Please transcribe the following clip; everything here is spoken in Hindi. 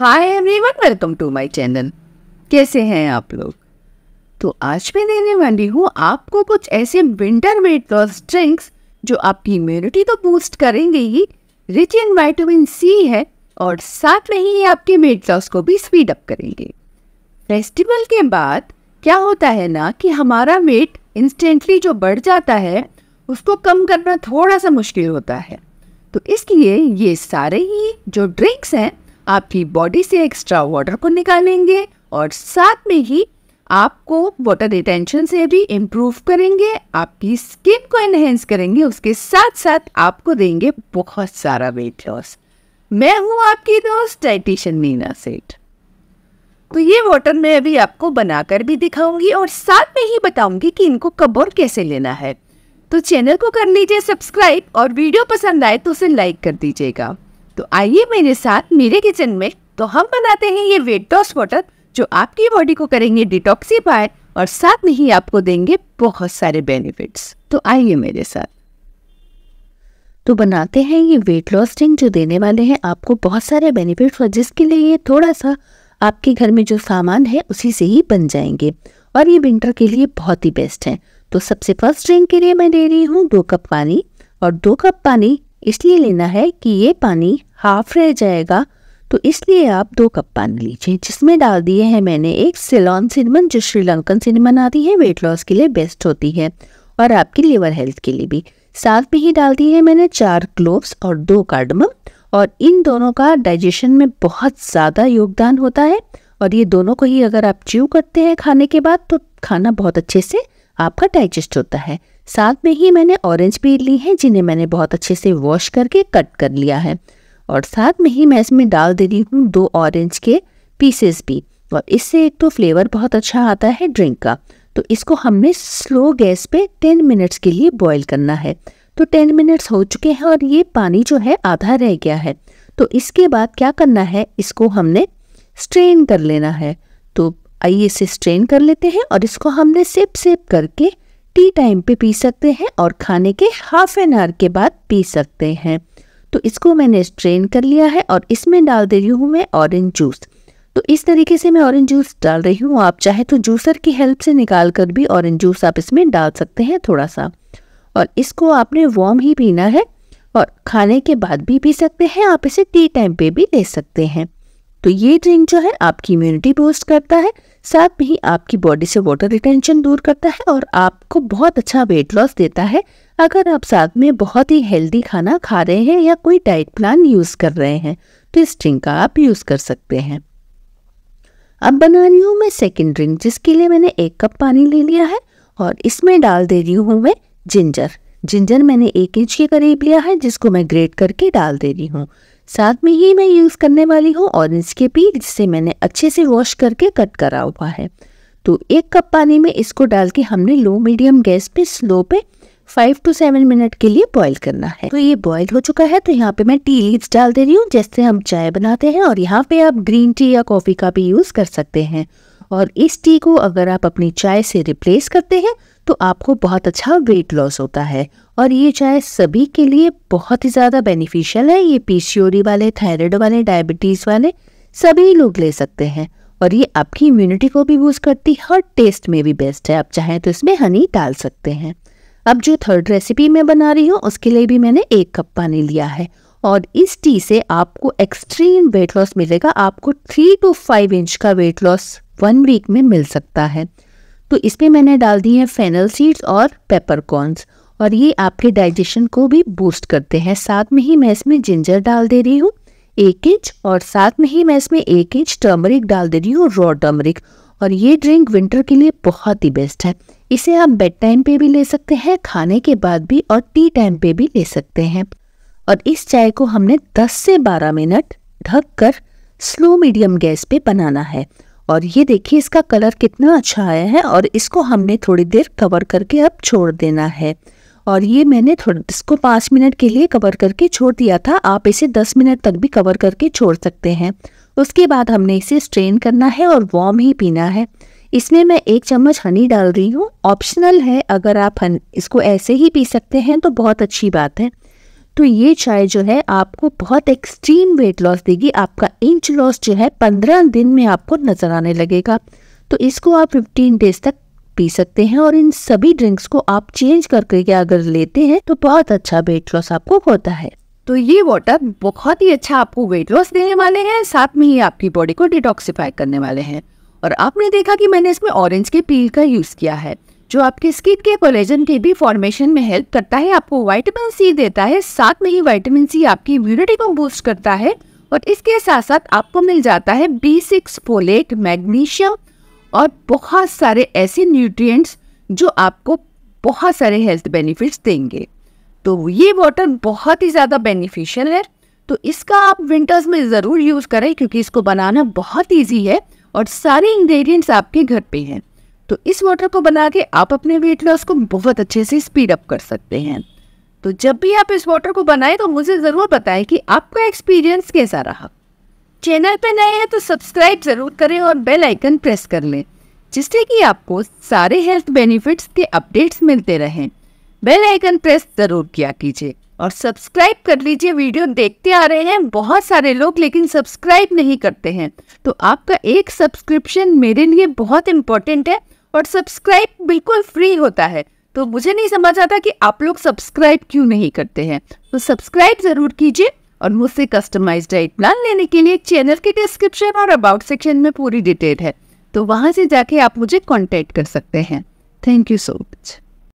hi everyone welcome to my channel कैसे हैं आप लोग तो आज मैं देने वाली हूँ आपको कुछ ऐसे विंटर वेट लॉस ड्रिंक्स जो आपकी इम्यूनिटी तो बूस्ट करेंगे ही रिच इन वाइटामिन सी है और साथ में ही आपके वेट लॉस को भी स्पीड अप करेंगे फेस्टिवल के बाद क्या होता है ना कि हमारा वेट इंस्टेंटली जो बढ़ जाता है उसको कम करना थोड़ा सा मुश्किल होता है तो इसलिए ये सारे ही जो ड्रिंक्स हैं आपकी बॉडी से एक्स्ट्रा वाटर को निकालेंगे और साथ में ही आपको वाटर रिटेंशन से भी इम्प्रूव करेंगे आपकी स्किन को एनहेंस करेंगे उसके साथ साथ आपको देंगे बहुत सारा वेट लॉस मैं हूँ आपकी दोस्त डाइटिशियन मीना सेठ तो ये वाटर मैं अभी आपको बनाकर भी दिखाऊंगी और साथ में ही बताऊंगी कि इनको कब और कैसे लेना है तो चैनल को कर लीजिए सब्सक्राइब और वीडियो पसंद आए तो उसे लाइक कर दीजिएगा तो आइए मेरे साथ मेरे किचन में तो हम बनाते हैं ये वेट लॉस वाटर जो आपकी बॉडी को करेंगे डिटॉक्सीफाई और साथ में ही आपको देंगे बहुत सारे बेनिफिट्स तो आइए मेरे साथ तो बनाते हैं ये वेट लॉस ड्रिंक जो देने वाले हैं आपको बहुत सारे बेनिफिट्स और जिसके लिए ये थोड़ा सा आपके घर में जो सामान है उसी से ही बन जाएंगे और ये विंटर के लिए बहुत ही बेस्ट है तो सबसे फर्स्ट ड्रिंक के लिए मैं ले रही हूँ दो कप पानी और दो कप पानी इसलिए लेना है कि ये पानी हाफ रह जाएगा तो इसलिए आप दो कप पानी लीजिए जिसमें डाल दिए हैं मैंने एक सिलॉन सिनेमन जो श्रीलंकन सिनेमन आती है वेट लॉस के लिए बेस्ट होती है और आपकी लिवर हेल्थ के लिए भी साथ में ही डाल दिए हैं मैंने चार क्लोव्स और दो कार्डमम और इन दोनों का डाइजेशन में बहुत ज़्यादा योगदान होता है और ये दोनों को ही अगर आप च्यू करते हैं खाने के बाद तो खाना बहुत अच्छे से आपका डाइजेस्ट होता है साथ में ही मैंने ऑरेंज भी ली है जिन्हें मैंने बहुत अच्छे से वॉश करके कट कर लिया है और साथ में ही मैं इसमें डाल दे रही हूँ दो ऑरेंज के पीसेस भी और इससे एक तो फ्लेवर बहुत अच्छा आता है ड्रिंक का तो इसको हमने स्लो गैस पे टेन मिनट्स के लिए बॉईल करना है तो टेन मिनट्स हो चुके हैं और ये पानी जो है आधा रह गया है तो इसके बाद क्या करना है इसको हमने स्ट्रेन कर लेना है तो आइए इसे स्ट्रेन कर लेते हैं और इसको हमने सेप सेप करके टी टाइम पे पी सकते हैं और खाने के हाफ एन आवर के बाद पी सकते हैं तो इसको मैंने स्ट्रेन कर लिया है और इसमें डाल दे रही हूँ मैं ऑरेंज जूस तो इस तरीके से मैं ऑरेंज जूस डाल रही हूँ आप चाहे तो जूसर की हेल्प से निकाल कर भी ऑरेंज जूस आप इसमें डाल सकते हैं थोड़ा सा और इसको आपने वॉर्म ही पीना है और खाने के बाद भी पी सकते हैं आप इसे टी टाइम पे भी ले सकते हैं तो ये ड्रिंक जो है आपकी इम्यूनिटी बूस्ट करता है साथ में ही आपकी बॉडी से वाटर रिटेंशन दूर करता है और आपको बहुत अच्छा वेट लॉस देता है अगर आप साथ में बहुत ही हेल्दी खाना खा रहे हैं या कोई डाइट प्लान यूज़ कर रहे हैं तो इस ड्रिंक का आप यूज़ कर सकते हैं अब बना रही हूँ मैं सेकेंड ड्रिंक जिसके लिए मैंने एक कप पानी ले लिया है और इसमें डाल दे रही हूँ मैं जिंजर जिंजर मैंने एक इंच के करीब लिया है जिसको मैं ग्रेट करके डाल दे रही हूँ साथ में ही मैं यूज़ करने वाली हूँ ऑरेंज के पी जिसे मैंने अच्छे से वॉश करके कट करा हुआ है तो एक कप पानी में इसको डाल के हमने लो मीडियम गैस पे स्लो पे फाइव टू सेवन मिनट के लिए बॉईल करना है तो ये बॉईल हो चुका है तो यहाँ पे मैं टी लीव्स डाल दे रही हूँ जैसे हम चाय बनाते हैं और यहाँ पे आप ग्रीन टी या कॉफ़ी का भी यूज़ कर सकते हैं और इस टी को अगर आप अपनी चाय से रिप्लेस करते हैं तो आपको बहुत अच्छा वेट लॉस होता है और ये चाय सभी के लिए बहुत ही ज़्यादा बेनिफिशियल है ये पीसीओडी वाले थायराइड वाले डायबिटीज़ वाले सभी लोग ले सकते हैं और ये आपकी इम्यूनिटी को भी बूस्ट करती है और टेस्ट में भी बेस्ट है आप चाहें तो इसमें हनी डाल सकते हैं अब जो थर्ड रेसिपी मैं बना रही हूँ उसके लिए भी मैंने एक कप पानी लिया है और इस टी से आपको एक्सट्रीम वेट लॉस मिलेगा आपको थ्री टू फाइव इंच का वेट लॉस वन वीक में मिल सकता है तो इसमें मैंने डाल दी है फेनल सीड्स और पेपरकॉर्न्स और ये आपके डाइजेशन को भी बूस्ट करते हैं साथ में ही मैं इसमें जिंजर डाल दे रही हूँ एक इंच और साथ में ही मैं इसमें एक इंच टर्मरिक डाल दे रही हूँ रॉ टर्मरिक और ये ड्रिंक विंटर के लिए बहुत ही बेस्ट है इसे आप बेड टाइम पे भी ले सकते हैं खाने के बाद भी और टी टाइम पे भी ले सकते हैं और इस चाय को हमने 10 से 12 मिनट ढक कर स्लो मीडियम गैस पे बनाना है और ये देखिए इसका कलर कितना अच्छा आया है और इसको हमने थोड़ी देर कवर करके अब छोड़ देना है और ये मैंने थोड़ा इसको पाँच मिनट के लिए कवर करके छोड़ दिया था आप इसे दस मिनट तक भी कवर करके छोड़ सकते हैं उसके बाद हमने इसे स्ट्रेन करना है और वॉम ही पीना है इसमें मैं एक चम्मच हनी डाल रही हूँ ऑप्शनल है अगर आप हन इसको ऐसे ही पी सकते हैं तो बहुत अच्छी बात है तो ये चाय जो है आपको बहुत एक्सट्रीम वेट लॉस देगी आपका इंच लॉस जो है पंद्रह दिन में आपको नज़र आने लगेगा तो इसको आप फिफ्टीन डेज तक पी सकते हैं और इन सभी ड्रिंक्स को आप चेंज करके अगर लेते हैं तो बहुत अच्छा वेट लॉस आपको होता है तो ये वाटर बहुत ही अच्छा आपको वेट लॉस देने वाले हैं साथ में ही आपकी बॉडी को डिटॉक्सिफाई करने वाले हैं और आपने देखा कि मैंने इसमें ऑरेंज के पील का यूज़ किया है जो आपके स्किन के कोलेजन के भी फॉर्मेशन में हेल्प करता है आपको वाइटामिन सी देता है साथ में ही वाइटामिन सी आपकी इम्यूनिटी को बूस्ट करता है और इसके साथ साथ आपको मिल जाता है बी सिक्स फोलेट मैग्नीशियम और बहुत सारे ऐसे न्यूट्रिएंट्स जो आपको बहुत सारे हेल्थ बेनिफिट्स देंगे तो ये वाटर बहुत ही ज़्यादा बेनिफिशियल है तो इसका आप विंटर्स में ज़रूर यूज़ करें क्योंकि इसको बनाना बहुत ईजी है और सारे इंग्रेडिएंट्स आपके घर पे हैं तो इस वाटर को बना के आप अपने वेट लॉस को बहुत अच्छे से स्पीड अप कर सकते हैं तो जब भी आप इस वाटर को बनाएं तो मुझे ज़रूर बताएं कि आपका एक्सपीरियंस कैसा रहा चैनल पर नए हैं तो सब्सक्राइब जरूर करें और बेल आइकन प्रेस कर लें जिससे कि आपको सारे हेल्थ बेनिफिट्स के अपडेट्स मिलते रहें बेल आइकन प्रेस जरूर किया कीजिए और सब्सक्राइब कर लीजिए वीडियो देखते आ रहे हैं बहुत सारे लोग लेकिन सब्सक्राइब नहीं करते हैं तो आपका एक सब्सक्रिप्शन मेरे लिए बहुत इम्पोर्टेंट है और सब्सक्राइब बिल्कुल फ्री होता है तो मुझे नहीं समझ आता कि आप लोग सब्सक्राइब क्यों नहीं करते हैं तो सब्सक्राइब ज़रूर कीजिए और मुझसे कस्टमाइज डाइट प्लान लेने के लिए चैनल के डिस्क्रिप्शन और अबाउट सेक्शन में पूरी डिटेल है तो वहाँ से जाके आप मुझे कॉन्टेक्ट कर सकते हैं थैंक यू सो मच